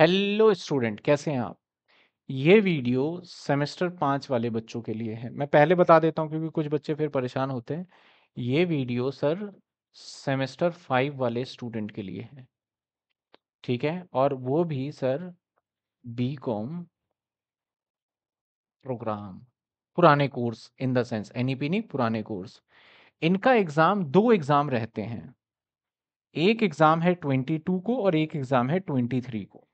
hello student कैसे हैं आप ये वीडियो सेमेस्टर पाँच वाले बच्चों के लिए है मैं पहले बता देता हूं क्योंकि कुछ बच्चे फिर परेशान होते हैं ये वीडियो सर सेमेस्टर फाइव वाले स्टूडेंट के लिए है ठीक है और वो भी सर बी कॉम प्रोग्राम पुराने course in the sense NEP नहीं पुराने कोर्स इनका एग्ज़ाम दो एग्ज़ाम रहते हैं एक एग्ज़ाम है ट्वेंटी टू को और एक एग्ज़ाम है ट्वेंटी थ्री को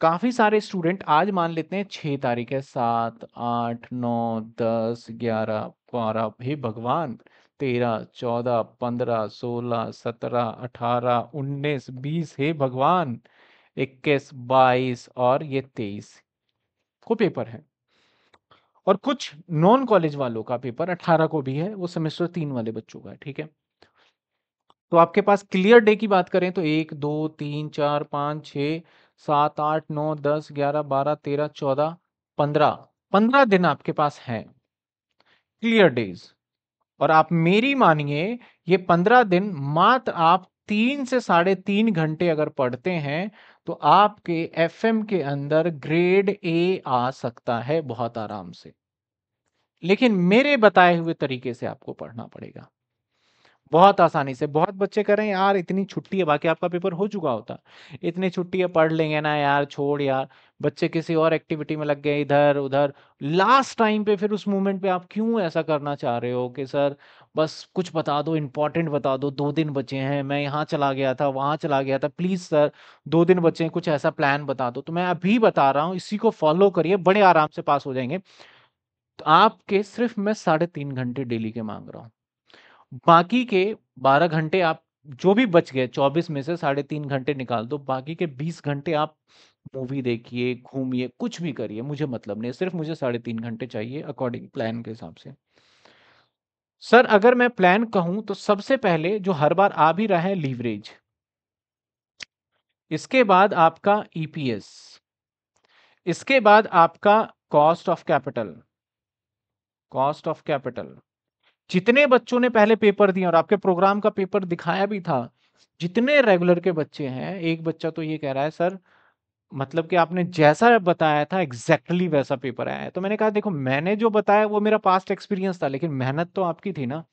काफ़ी सारे स्टूडेंट आज मान लेते हैं छह तारीख है सात आठ नौ दस ग्यारह बारह हे भगवान तेरह चौदह पंद्रह सोलह सत्रह अठारह उन्नीस बीस हे भगवान इक्कीस बाईस और ये तेईस को पेपर है और कुछ नॉन कॉलेज वालों का पेपर अठारह को भी है वो सेमेस्टर तीन वाले बच्चों का ठीक है तो आपके पास क्लियर डे की बात करें तो एक दो तीन चार पाँच छः सात आठ नौ दस ग्यारह बारह तेरह चौदह पंद्रह पंद्रह दिन आपके पास हैं क्लियर डेज और आप मेरी मानिए ये पंद्रह दिन मात्र आप तीन से साढ़े तीन घंटे अगर पढ़ते हैं तो आपके एफ के अंदर ग्रेड ए आ सकता है बहुत आराम से लेकिन मेरे बताए हुए तरीके से आपको पढ़ना पड़ेगा बहुत आसानी से बहुत बच्चे रहे हैं यार इतनी छुट्टी है बाकी आपका पेपर हो चुका होता इतनी छुट्टी है पढ़ लेंगे ना यार छोड़ यार बच्चे किसी और एक्टिविटी में लग गए इधर उधर लास्ट टाइम पे फिर उस मोमेंट पे आप क्यों ऐसा करना चाह रहे हो कि सर बस कुछ बता दो इंपॉर्टेंट बता दो दो दिन बचे हैं मैं यहाँ चला गया था वहाँ चला गया था प्लीज़ सर दो दिन बचे हैं कुछ ऐसा प्लान बता दो तो मैं अभी बता रहा हूँ इसी को फॉलो करिए बड़े आराम से पास हो जाएंगे तो आपके सिर्फ मैं साढ़े तीन घंटे डेली के मांग रहा हूँ बाकी के 12 घंटे आप जो भी बच गए 24 में से साढ़े तीन घंटे निकाल दो बाकी के 20 घंटे आप मूवी देखिए घूमिए कुछ भी करिए मुझे मतलब नहीं सिर्फ मुझे साढ़े तीन घंटे चाहिए अकॉर्डिंग प्लान के हिसाब से सर अगर मैं प्लान कहूं तो सबसे पहले जो हर बार आ भी रहा है लीवरेज इसके बाद आपका ईपीएस e इसके बाद आपका cost of capital cost of capital जितने बच्चों ने पहले पेपर दिए और आपके प्रोग्राम का पेपर दिखाया भी था जितने रेगुलर के बच्चे हैं एक बच्चा तो ये कह रहा है सर मतलब कि आपने जैसा बताया था एग्जैक्टली exactly वैसा पेपर आया है तो मैंने कहा देखो मैंने जो बताया वो मेरा पास्ट एक्सपीरियंस था लेकिन मेहनत तो आपकी थी ना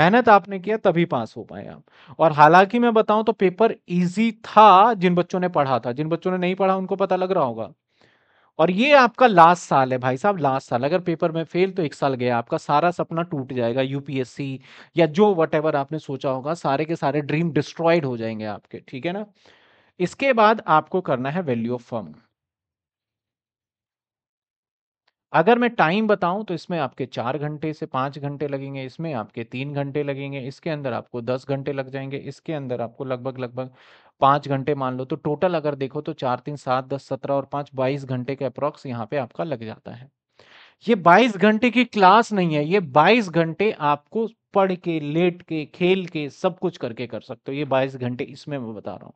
मेहनत आपने किया तभी पास हो पाए आप और हालांकि मैं बताऊं तो पेपर इजी था जिन बच्चों ने पढ़ा था जिन बच्चों ने नहीं पढ़ा उनको पता लग रहा होगा और ये आपका लास्ट साल है भाई साहब लास्ट साल अगर पेपर में फेल तो एक साल गया आपका सारा सपना टूट जाएगा यूपीएससी या जो वट आपने सोचा होगा सारे के सारे ड्रीम डिस्ट्रॉयड हो जाएंगे आपके ठीक है ना इसके बाद आपको करना है वैल्यू ऑफ फर्म अगर मैं टाइम बताऊं तो इसमें आपके चार घंटे से पाँच घंटे लगेंगे इसमें आपके तीन घंटे लगेंगे इसके अंदर आपको दस घंटे लग जाएंगे इसके अंदर आपको लगभग लगभग पाँच घंटे मान लो तो टोटल अगर देखो तो चार तीन सात दस सत्रह और पाँच बाईस घंटे के अप्रॉक्स यहाँ पे आपका लग जाता है ये बाईस घंटे की क्लास नहीं है ये बाईस घंटे आपको पढ़ के लेट के खेल के सब कुछ करके कर सकते हो ये बाईस घंटे इसमें मैं बता रहा हूँ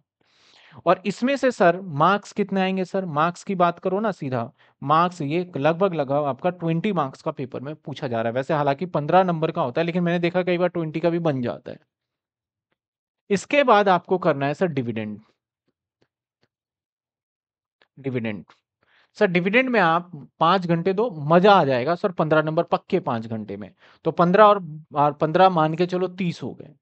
और इसमें से सर मार्क्स कितने आएंगे सर मार्क्स की बात करो ना सीधा मार्क्स ये लगभग लगभग आपका ट्वेंटी मार्क्स का पेपर में पूछा जा रहा है वैसे हालांकि पंद्रह नंबर का होता है लेकिन मैंने देखा कई बार ट्वेंटी का भी बन जाता है इसके बाद आपको करना है sir dividend dividend sir dividend में आप पांच घंटे दो मजा आ जाएगा सर पंद्रह नंबर पक्के पांच घंटे में तो पंद्रह और पंद्रह मान के चलो तीस हो गए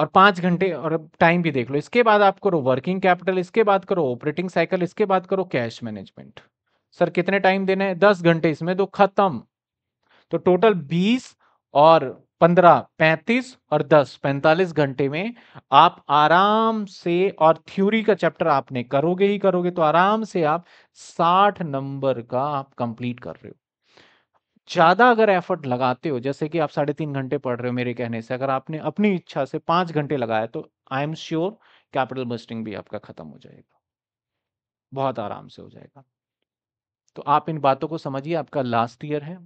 और पांच घंटे और टाइम भी देख लो इसके बाद आप करो वर्किंग कैपिटल इसके बाद करो ऑपरेटिंग साइकिल इसके बाद करो कैश मैनेजमेंट सर कितने टाइम देना है दस घंटे इसमें तो खत्म तो टोटल बीस और पंद्रह पैंतीस और दस पैंतालीस घंटे में आप आराम से और थ्योरी का चैप्टर आपने करोगे ही करोगे तो आराम से आप साठ नंबर का आप कंप्लीट कर रहे हो ज़्यादा अगर एफर्ट लगाते हो जैसे कि आप साढ़े तीन घंटे पढ़ रहे हो मेरे कहने से अगर आपने अपनी इच्छा से पांच घंटे लगाया तो I am sure capital budgeting भी आपका ख़त्म हो जाएगा बहुत आराम से हो जाएगा तो आप इन बातों को समझिए आपका लास्ट ईयर है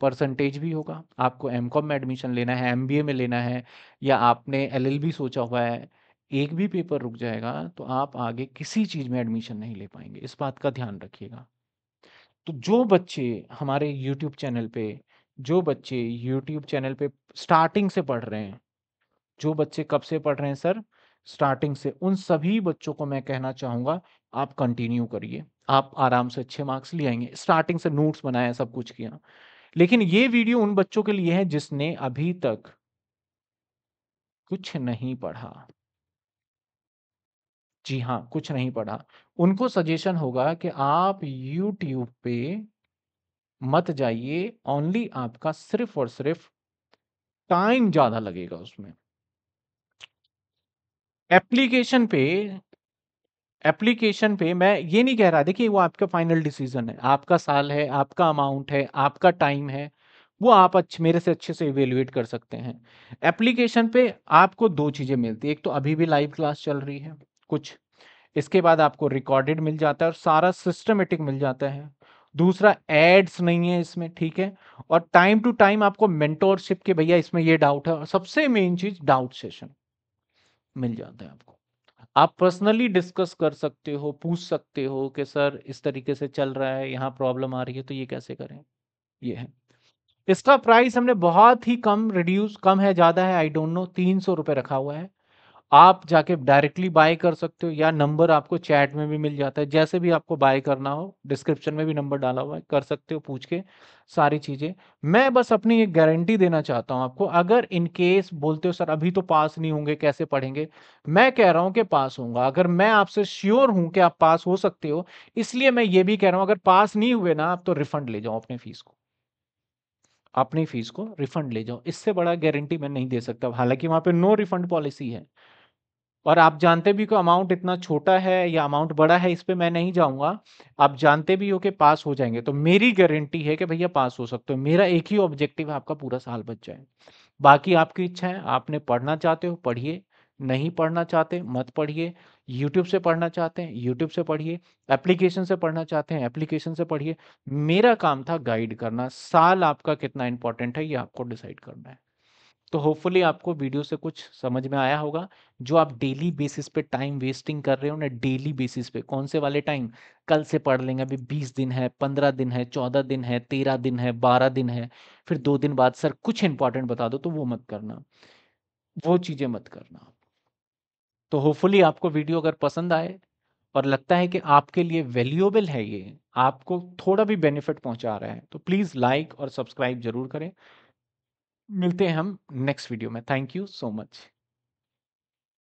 परसेंटेज भी होगा आपको एम कॉम में एडमिशन लेना है एम बी ए में लेना है या आपने एल एल सोचा हुआ है एक भी पेपर रुक जाएगा तो आप आगे किसी चीज़ में एडमिशन नहीं ले पाएंगे इस बात का ध्यान रखिएगा तो जो बच्चे हमारे यूट्यूब चैनल पे जो बच्चे यूट्यूब चैनल पे स्टार्टिंग से पढ़ रहे हैं जो बच्चे कब से पढ़ रहे हैं सर स्टार्टिंग से उन सभी बच्चों को मैं कहना चाहूँगा आप कंटिन्यू करिए आप आराम से अच्छे मार्क्स ले आएंगे स्टार्टिंग से नोट्स बनाया सब कुछ किया लेकिन ये वीडियो उन बच्चों के लिए है जिसने अभी तक कुछ नहीं पढ़ा जी हाँ कुछ नहीं पढ़ा उनको सजेशन होगा कि आप यूट्यूब पे मत जाइए ओनली आपका सिर्फ और सिर्फ टाइम ज़्यादा लगेगा उसमें एप्लीकेशन पे एप्लीकेशन पे मैं ये नहीं कह रहा देखिए वो आपका फाइनल डिसीजन है आपका साल है आपका अमाउंट है आपका टाइम है वो आप अच्छे मेरे से अच्छे से इवेल्युएट कर सकते हैं एप्लीकेशन पे आपको दो चीज़ें मिलती है एक तो अभी भी लाइव क्लास चल रही है कुछ इसके बाद आपको रिकॉर्डेड मिल जाता है और सारा सिस्टमेटिक मिल जाता है दूसरा एड्स नहीं है इसमें ठीक है और टाइम टू टाइम आपको मेंटोरशिप के भैया इसमें ये डाउट है और सबसे मेन चीज डाउट सेशन मिल जाता है आपको आप पर्सनली डिस्कस कर सकते हो पूछ सकते हो कि सर इस तरीके से चल रहा है यहाँ प्रॉब्लम आ रही है तो ये कैसे करें ये है इसका प्राइस हमने बहुत ही कम रिड्यूस कम है ज़्यादा है आई डोंट नो तीन सौ रुपये रखा हुआ है आप जाके डायरेक्टली बाय कर सकते हो या नंबर आपको चैट में भी मिल जाता है जैसे भी आपको बाय करना हो डिस्क्रिप्शन में भी नंबर डाला हुआ है कर सकते हो पूछ के सारी चीज़ें मैं बस अपनी एक गारंटी देना चाहता हूँ आपको अगर इन केस बोलते हो सर अभी तो पास नहीं होंगे कैसे पढ़ेंगे मैं कह रहा हूं कि पास होंगे अगर मैं आपसे श्योर हूं कि आप पास हो सकते हो इसलिए मैं ये भी कह रहा हूँ अगर पास नहीं हुए ना आप तो रिफंड ले जाओ अपने फीस को अपनी फीस को रिफंड ले जाओ इससे बड़ा गारंटी मैं नहीं दे सकता हालांकि वहां पे नो रिफंड पॉलिसी है और आप जानते भी हो अमाउंट इतना छोटा है या अमाउंट बड़ा है इस पर मैं नहीं जाऊँगा आप जानते भी हो कि पास हो जाएंगे तो मेरी गारंटी है कि भैया पास हो सकते हो मेरा एक ही ऑब्जेक्टिव है आपका पूरा साल बच जाए बाकी आपकी इच्छा है आपने पढ़ना चाहते हो पढ़िए नहीं पढ़ना चाहते मत पढ़िए यूट्यूब से पढ़ना चाहते हैं यूट्यूब से पढ़िए एप्लीकेशन से पढ़ना चाहते हैं एप्लीकेशन से पढ़िए मेरा काम था गाइड करना साल आपका कितना इंपॉर्टेंट है ये आपको डिसाइड करना है तो होपफुली आपको वीडियो से कुछ समझ में आया होगा जो आप डेली बेसिस पे टाइम वेस्टिंग कर रहे हो ना डेली बेसिस पे कौन से वाले टाइम कल से पढ़ लेंगे अभी बीस दिन है पंद्रह दिन है चौदह दिन है तेरह दिन है बारह दिन है फिर दो दिन बाद सर कुछ इंपॉर्टेंट बता दो तो वो मत करना वो चीज़ें मत करना तो होपफुली आपको वीडियो अगर पसंद आए और लगता है कि आपके लिए वैल्यूएबल है ये आपको थोड़ा भी बेनिफिट पहुंचा रहा है तो प्लीज़ लाइक और सब्सक्राइब जरूर करें मिलते हैं हम नेक्स्ट वीडियो में थैंक यू सो मच